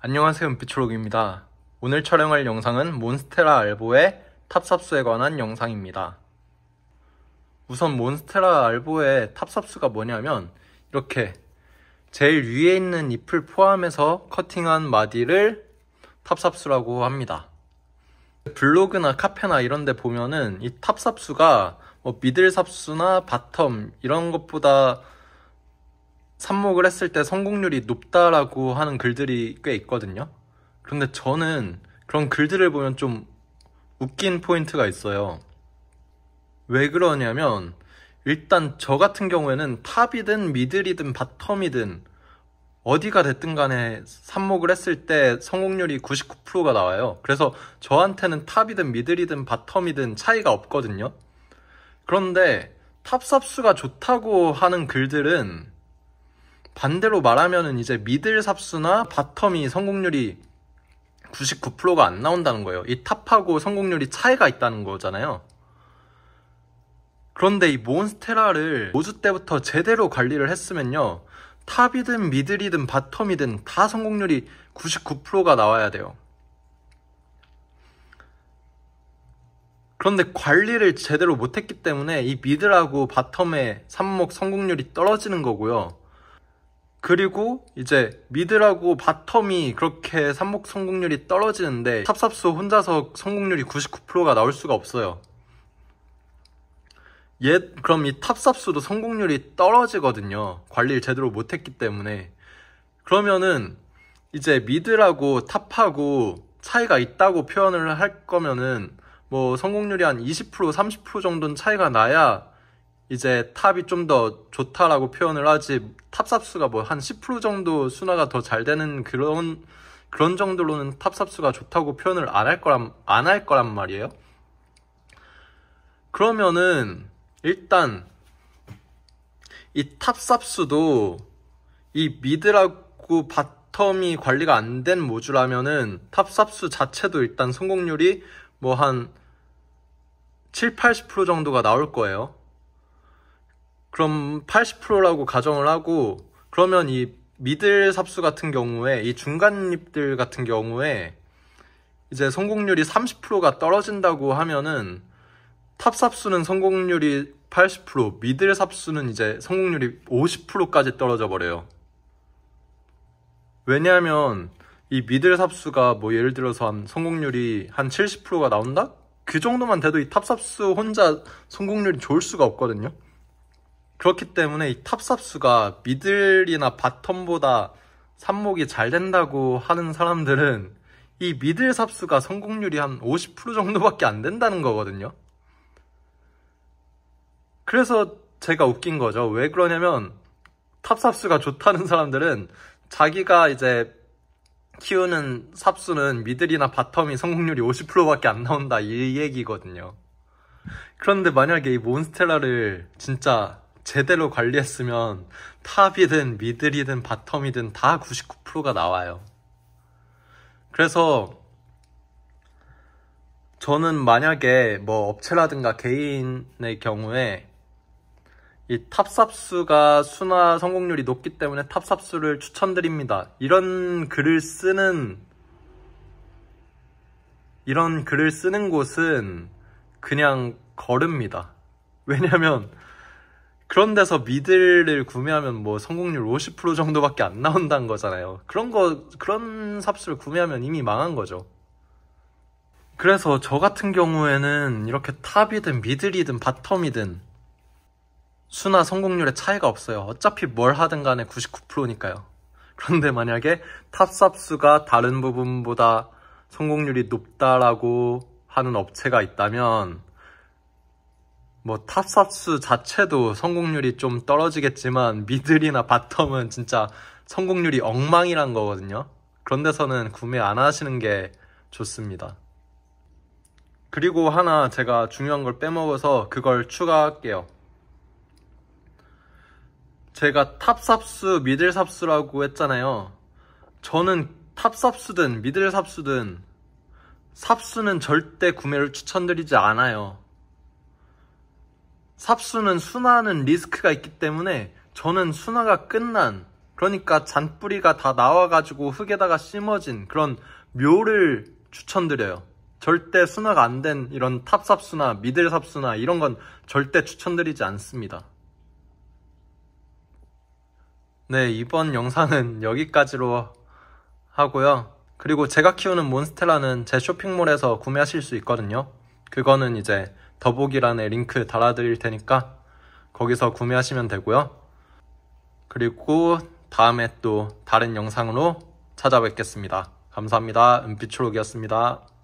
안녕하세요 은빛초록입니다. 오늘 촬영할 영상은 몬스테라 알보의 탑삽수에 관한 영상입니다. 우선 몬스테라 알보의 탑삽수가 뭐냐면 이렇게 제일 위에 있는 잎을 포함해서 커팅한 마디를 탑삽수라고 합니다. 블로그나 카페나 이런 데 보면은 이 탑삽수가 뭐 미들삽수나 바텀 이런 것보다 삽목을 했을 때 성공률이 높다라고 하는 글들이 꽤 있거든요. 그런데 저는 그런 글들을 보면 좀 웃긴 포인트가 있어요. 왜 그러냐면 일단 저 같은 경우에는 탑이든 미들이든 바텀이든 어디가 됐든 간에 삽목을 했을 때 성공률이 99%가 나와요. 그래서 저한테는 탑이든 미들이든 바텀이든 차이가 없거든요. 그런데 탑 삽수가 좋다고 하는 글들은 반대로 말하면은 이제 미들 삽수나 바텀이 성공률이 99%가 안 나온다는 거예요. 이 탑하고 성공률이 차이가 있다는 거잖아요. 그런데 이 몬스테라를 모주 때부터 제대로 관리를 했으면요. 탑이든 미들이든 바텀이든 다 성공률이 99%가 나와야 돼요. 그런데 관리를 제대로 못했기 때문에 이 미들하고 바텀의 삽목 성공률이 떨어지는 거고요. 그리고 이제 미드라고 바텀이 그렇게 삼목 성공률이 떨어지는데 탑삽수 혼자서 성공률이 99%가 나올 수가 없어요 옛, 그럼 이 탑삽수도 성공률이 떨어지거든요 관리를 제대로 못했기 때문에 그러면은 이제 미드라고 탑하고 차이가 있다고 표현을 할 거면은 뭐 성공률이 한 20% 30% 정도는 차이가 나야 이제 탑이 좀 더 좋다라고 표현을 하지 탑삽수가 뭐 한 10% 정도 순화가 더 잘 되는 그런 그런 정도로는 탑삽수가 좋다고 표현을 안 할 거란 안 할 거란 말이에요. 그러면은 일단 이 탑삽수도 이 미드라고 바텀이 관리가 안 된모듈하면은 탑삽수 자체도 일단 성공률이 뭐 한 7, 80% 정도가 나올 거예요. 그럼 80%라고 가정을 하고 그러면 이 미들 삽수 같은 경우에 이 중간 잎들 같은 경우에 이제 성공률이 30%가 떨어진다고 하면은 탑 삽수는 성공률이 80%, 미들 삽수는 이제 성공률이 50%까지 떨어져 버려요. 왜냐하면 이 미들 삽수가 뭐 예를 들어서 한 성공률이 한 70%가 나온다? 그 정도만 돼도 이 탑 삽수 혼자 성공률이 좋을 수가 없거든요. 그렇기 때문에 이 탑삽수가 미들이나 바텀보다 삽목이 잘 된다고 하는 사람들은 이 미들 삽수가 성공률이 한 50% 정도밖에 안 된다는 거거든요. 그래서 제가 웃긴 거죠. 왜 그러냐면 탑삽수가 좋다는 사람들은 자기가 이제 키우는 삽수는 미들이나 바텀이 성공률이 50%밖에 안 나온다 이 얘기거든요. 그런데 만약에 이 몬스테라를 진짜 제대로 관리했으면 탑이든 미들이든 바텀이든 다 99%가 나와요. 그래서 저는 만약에 뭐 업체라든가 개인의 경우에 이 탑삽수가 순화 성공률이 높기 때문에 탑삽수를 추천드립니다. 이런 글을 쓰는 이런 글을 쓰는 곳은 그냥 걸릅니다 왜냐면 그런 데서 미들을 구매하면 뭐 성공률 50% 정도밖에 안 나온다는 거잖아요. 그런 거, 그런 삽수를 구매하면 이미 망한 거죠. 그래서 저 같은 경우에는 이렇게 탑이든 미들이든 바텀이든 수나 성공률의 차이가 없어요. 어차피 뭘 하든 간에 99%니까요. 그런데 만약에 탑삽수가 다른 부분보다 성공률이 높다라고 하는 업체가 있다면 뭐 탑사수 자체도 성공률이 좀 떨어지겠지만 미들이나 바텀은 진짜 성공률이 엉망이란 거거든요. 그런 데서는 구매 안 하시는 게 좋습니다. 그리고 하나 제가 중요한 걸 빼먹어서 그걸 추가할게요. 제가 탑삽수, 미들삽수라고 했잖아요. 저는 탑삽수든 미들삽수든 삽수는 절대 구매를 추천드리지 않아요. 삽수는 순화는 하 리스크가 있기 때문에 저는 순화가 끝난 그러니까 잔뿌리가 다 나와가지고 흙에다가 심어진 그런 묘를 추천드려요. 절대 순화가 안 된 이런 탑삽수나 미들삽수나 이런 건 절대 추천드리지 않습니다. 네, 이번 영상은 여기까지로 하고요. 그리고 제가 키우는 몬스테라는 제 쇼핑몰에서 구매하실 수 있거든요. 그거는 이제 더보기란에 링크 달아드릴 테니까 거기서 구매하시면 되고요. 그리고 다음에 또 다른 영상으로 찾아뵙겠습니다. 감사합니다. 은빛초록이었습니다.